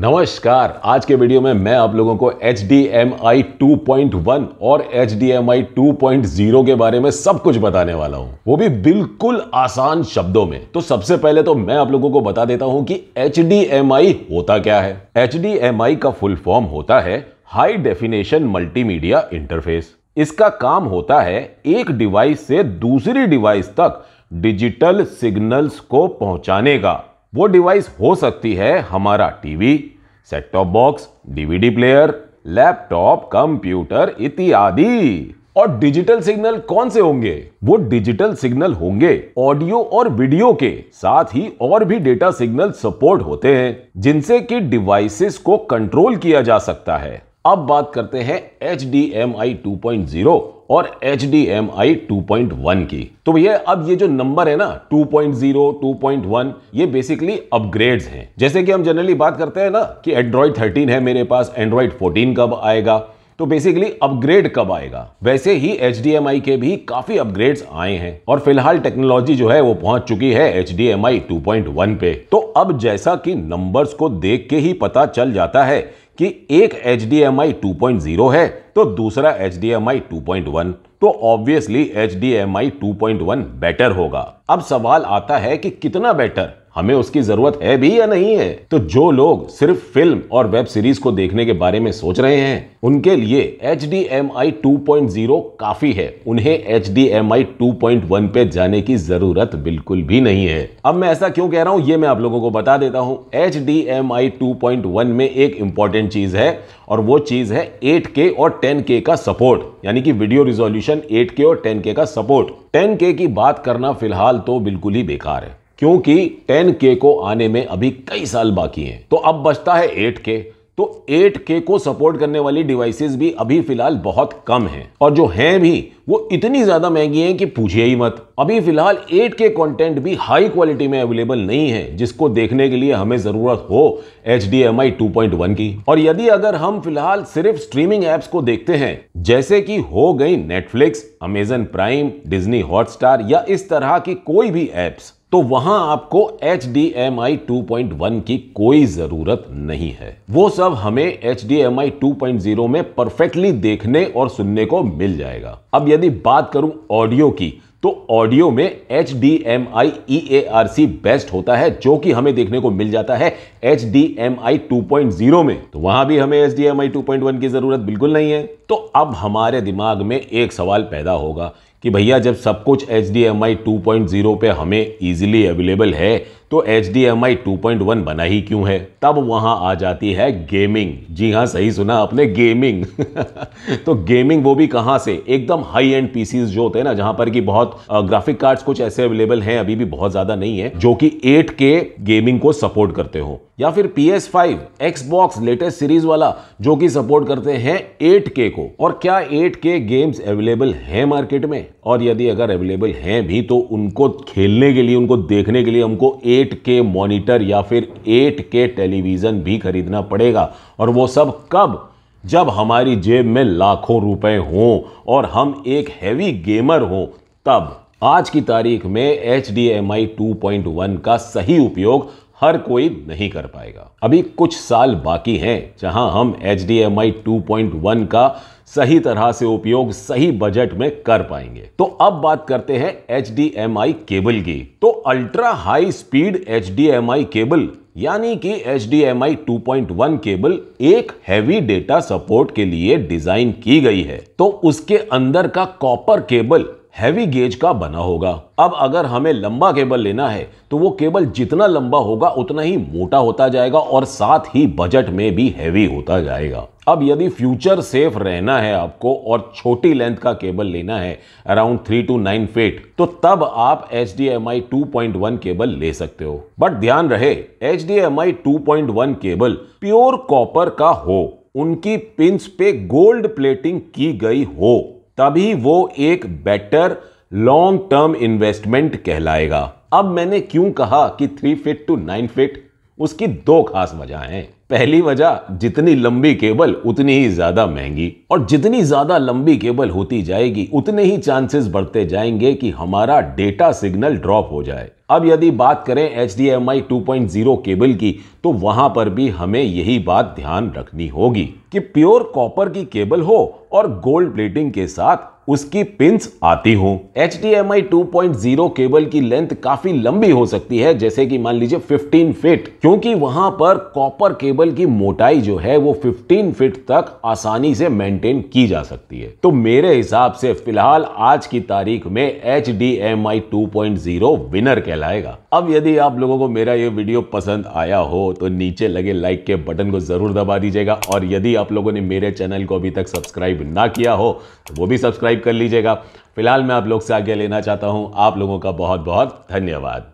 नमस्कार आज के वीडियो में मैं आप लोगों को H D M I two point one और H D M I two point zero के बारे में सब कुछ बताने वाला हूं वो भी बिल्कुल आसान शब्दों में तो सबसे पहले तो मैं आप लोगों को बता देता हूं कि एच डी एम आई होता क्या है एच डी एम आई का फुल फॉर्म होता है हाई डेफिनेशन मल्टीमीडिया इंटरफेस इसका काम होता है एक डिवाइस से दूसरी डिवाइस तक डिजिटल सिग्नल्स को पहुंचाने का वो डिवाइस हो सकती है हमारा TV set top box DVD player laptop computer इत्यादि और डिजिटल सिग्नल कौन से होंगे वो डिजिटल सिग्नल होंगे ऑडियो और वीडियो के साथ ही और भी डेटा सिग्नल सपोर्ट होते हैं जिनसे कि डिवाइसेस को कंट्रोल किया जा सकता है अब बात करते हैं H D M I two point zero और H D M I two point one की तो भैया अब ये जो नंबर है ना two point zero two point one ये बेसिकली अपग्रेड्स हैं जैसे कि हम जनरली बात करते हैं ना कि एंड्रॉइड थर्टीन है मेरे पास एंड्रॉइड फोर्टीन कब आएगा तो बेसिकली अपग्रेड कब आएगा वैसे ही एच के भी काफी अपग्रेड्स आए हैं और फिलहाल टेक्नोलॉजी जो है वो पहुंच चुकी है एच 2.1 पे तो अब जैसा कि नंबर्स को देख के ही पता चल जाता है कि एक H D M I two point zero है तो दूसरा H D M I two point one तो obviously H D M I two point one better होगा अब सवाल आता है कि कितना बेटर हमें उसकी जरूरत है भी या नहीं है तो जो लोग सिर्फ फिल्म और वेब सीरीज को देखने के बारे में सोच रहे हैं उनके लिए H D M I two point zero काफी है उन्हें H D M I two point one पे जाने की जरूरत बिल्कुल भी नहीं है अब मैं ऐसा क्यों कह रहा हूं ये मैं आप लोगों को बता देता हूं H D M I two point one में एक इंपॉर्टेंट चीज है और वो चीज है एट के और टेन के का सपोर्ट यानी कि वीडियो रिजोल्यूशन एट के और टेन के का सपोर्ट टेन के की बात करना फिलहाल तो बिल्कुल ही बेकार है क्योंकि 10K को आने में अभी कई साल बाकी हैं तो अब बचता है 8K तो 8K को सपोर्ट करने वाली डिवाइसेस भी अभी फिलहाल बहुत कम हैं और जो हैं भी वो इतनी ज़्यादा महंगी हैं कि पूछिए ही मत अभी फिलहाल 8K कंटेंट भी हाई क्वालिटी में अवेलेबल नहीं है जिसको देखने के लिए हमें ज़रूरत हो H D M I two point one की और यदि अगर हम फिलहाल सिर्फ स्ट्रीमिंग एप्स को देखते हैं जैसे कि हो गई Netflix Amazon Prime Disney Hotstar या इस तरह की कोई भी एप्स तो वहां आपको H D M I two point one की कोई जरूरत नहीं है वो सब हमें H D M I two point zero में परफेक्टली देखने और सुनने को मिल जाएगा अब यदि बात करूं ऑडियो की तो ऑडियो में H D M I E A R C best होता है जो कि हमें देखने को मिल जाता है H D M I two point zero में तो वहां भी हमें H D M I two point one की जरूरत बिल्कुल नहीं है तो अब हमारे दिमाग में एक सवाल पैदा होगा कि भैया जब सब कुछ H D M I two point zero पे हमें ईजिली अवेलेबल है तो H D M I two point one बना ही क्यों है तब वहाँ आ जाती है गेमिंग जी हाँ सही सुना आपने गेमिंग तो गेमिंग वो भी कहाँ से एकदम हाई एंड पीसीज जो होते हैं ना जहाँ पर कि बहुत ग्राफिक कार्ड्स कुछ ऐसे अवेलेबल हैं अभी भी बहुत ज़्यादा नहीं है जो कि एट के गेमिंग को सपोर्ट करते हो या फिर P S five Xbox latest series वाला जो कि सपोर्ट करते हैं एट के को और क्या एट के गेम्स अवेलेबल है मार्केट में और यदि अगर अवेलेबल हैं भी तो उनको खेलने के लिए उनको देखने के लिए हमको एट के मॉनिटर या फिर एट के टेलीविजन भी खरीदना पड़ेगा और वो सब कब जब हमारी जेब में लाखों रुपए हों और हम एक हैवी गेमर हों तब आज की तारीख में H D M I two point one का सही उपयोग हर कोई नहीं कर पाएगा अभी कुछ साल बाकी हैं जहां हम एच 2.1 का सही तरह से उपयोग सही बजट में कर पाएंगे तो अब बात करते हैं एच केबल की तो ultra high speed H cable यानी कि एच 2.1 केबल एक हैवी डेटा सपोर्ट के लिए डिजाइन की गई है तो उसके अंदर का कॉपर केबल हैवी गेज का बना होगा अब अगर हमें लंबा केबल लेना है तो वो केबल जितना लंबा होगा उतना ही मोटा होता जाएगा और साथ ही बजट में भी हैवी होता जाएगा अब यदि फ्यूचर सेफ रहना है आपको और छोटी लेंथ का केबल लेना है around three two nine feet तो तब आप H D M I two point one cable ले सकते हो बट ध्यान रहे H D M I two point one cable pure copper का हो उनकी पिंस पे गोल्ड प्लेटिंग की गई हो तभी वो एक बेटर लॉन्ग टर्म इन्वेस्टमेंट कहलाएगा अब मैंने क्यों कहा कि three feet two nine feet उसकी दो खास वजह हैं पहली वजह जितनी लंबी केबल उतनी ही ज्यादा महंगी और जितनी ज़्यादा लंबी केबल होती जाएगी उतने ही चांसेस बढ़ते जाएंगे कि हमारा डेटा सिग्नल ड्रॉप हो जाए अब यदि बात करें H D M I two point zero cable की तो वहाँ पर भी हमें यही बात ध्यान रखनी होगी कि प्योर कॉपर की केबल हो और गोल्ड प्लेटिंग के साथ उसकी पिंस आती हो H D M I two point zero cable की लेंथ काफी लंबी हो सकती है जैसे कि मान लीजिए 15 फीट क्योंकि वहां पर कॉपर केबल की मोटाई जो है वो 15 फीट तक आसानी से मेंटेन मेंटेन की जा सकती है तो मेरे हिसाब से फिलहाल आज की तारीख में H D M I two point zero winner कहलाएगा अब यदि आप लोगों को मेरा ये वीडियो पसंद आया हो तो नीचे लगे लाइक के बटन को जरूर दबा दीजिएगा और यदि आप लोगों ने मेरे चैनल को अभी तक सब्सक्राइब ना किया हो तो वो भी सब्सक्राइब कर लीजिएगा फिलहाल मैं आप लोग से आगे लेना चाहता हूँ आप लोगों का बहुत बहुत धन्यवाद